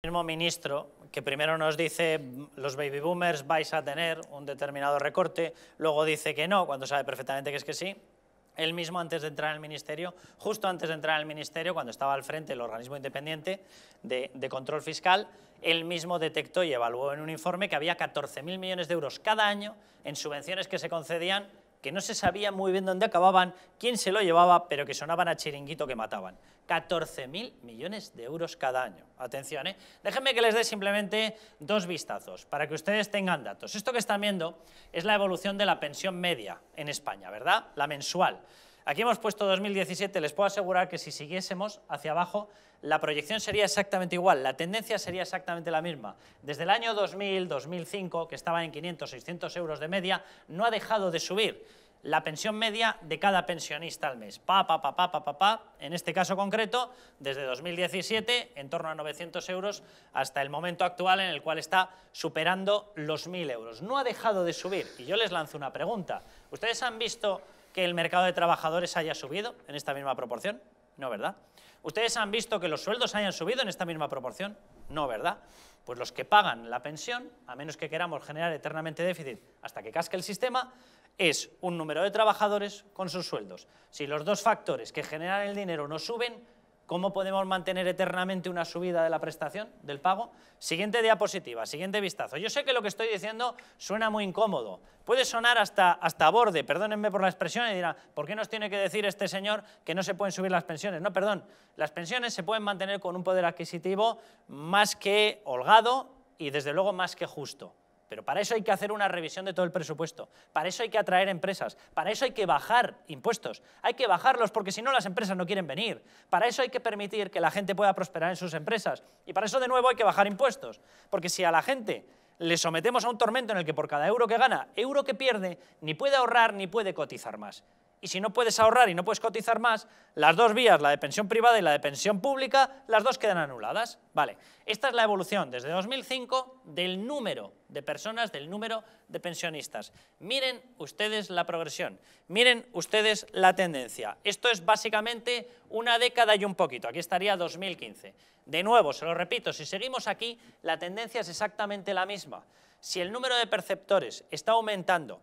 El mismo ministro que primero nos dice los baby boomers vais a tener un determinado recorte, luego dice que no, cuando sabe perfectamente que es que sí. Él mismo antes de entrar al ministerio, justo antes de entrar al ministerio, cuando estaba al frente del organismo independiente de, de control fiscal, él mismo detectó y evaluó en un informe que había 14.000 millones de euros cada año en subvenciones que se concedían que no se sabía muy bien dónde acababan, quién se lo llevaba, pero que sonaban a chiringuito que mataban. 14.000 millones de euros cada año. Atención, ¿eh? Déjenme que les dé simplemente dos vistazos para que ustedes tengan datos. Esto que están viendo es la evolución de la pensión media en España, ¿verdad? La mensual. Aquí hemos puesto 2017, les puedo asegurar que si siguiésemos hacia abajo, la proyección sería exactamente igual, la tendencia sería exactamente la misma. Desde el año 2000, 2005, que estaba en 500, 600 euros de media, no ha dejado de subir la pensión media de cada pensionista al mes. Pa, pa, pa, pa, pa, pa, pa. En este caso concreto, desde 2017, en torno a 900 euros, hasta el momento actual en el cual está superando los 1.000 euros. No ha dejado de subir. Y yo les lanzo una pregunta. ¿Ustedes han visto que el mercado de trabajadores haya subido en esta misma proporción? No, ¿verdad? ¿Ustedes han visto que los sueldos hayan subido en esta misma proporción? No, ¿verdad? Pues los que pagan la pensión, a menos que queramos generar eternamente déficit hasta que casque el sistema, es un número de trabajadores con sus sueldos. Si los dos factores que generan el dinero no suben, ¿Cómo podemos mantener eternamente una subida de la prestación, del pago? Siguiente diapositiva, siguiente vistazo. Yo sé que lo que estoy diciendo suena muy incómodo, puede sonar hasta, hasta borde, perdónenme por la expresión, y dirán, ¿por qué nos tiene que decir este señor que no se pueden subir las pensiones? No, perdón, las pensiones se pueden mantener con un poder adquisitivo más que holgado y desde luego más que justo. Pero para eso hay que hacer una revisión de todo el presupuesto, para eso hay que atraer empresas, para eso hay que bajar impuestos, hay que bajarlos porque si no las empresas no quieren venir, para eso hay que permitir que la gente pueda prosperar en sus empresas y para eso de nuevo hay que bajar impuestos, porque si a la gente le sometemos a un tormento en el que por cada euro que gana, euro que pierde, ni puede ahorrar ni puede cotizar más. Y si no puedes ahorrar y no puedes cotizar más, las dos vías, la de pensión privada y la de pensión pública, las dos quedan anuladas. Vale, esta es la evolución desde 2005 del número de personas, del número de pensionistas. Miren ustedes la progresión, miren ustedes la tendencia. Esto es básicamente una década y un poquito, aquí estaría 2015. De nuevo, se lo repito, si seguimos aquí, la tendencia es exactamente la misma. Si el número de perceptores está aumentando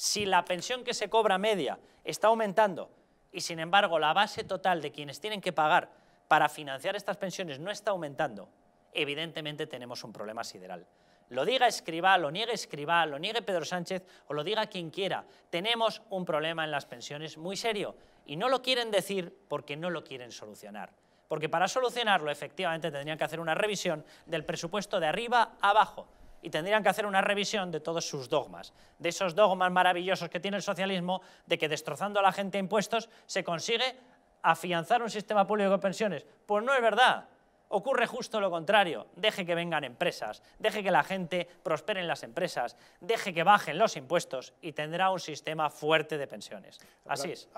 si la pensión que se cobra media está aumentando y sin embargo la base total de quienes tienen que pagar para financiar estas pensiones no está aumentando, evidentemente tenemos un problema sideral. Lo diga Escribá, lo niegue Escribá, lo niegue Pedro Sánchez o lo diga quien quiera, tenemos un problema en las pensiones muy serio y no lo quieren decir porque no lo quieren solucionar. Porque para solucionarlo efectivamente tendrían que hacer una revisión del presupuesto de arriba a abajo, y tendrían que hacer una revisión de todos sus dogmas, de esos dogmas maravillosos que tiene el socialismo, de que destrozando a la gente impuestos se consigue afianzar un sistema público de pensiones. Pues no es verdad. Ocurre justo lo contrario. Deje que vengan empresas, deje que la gente prospere en las empresas, deje que bajen los impuestos y tendrá un sistema fuerte de pensiones. Así es.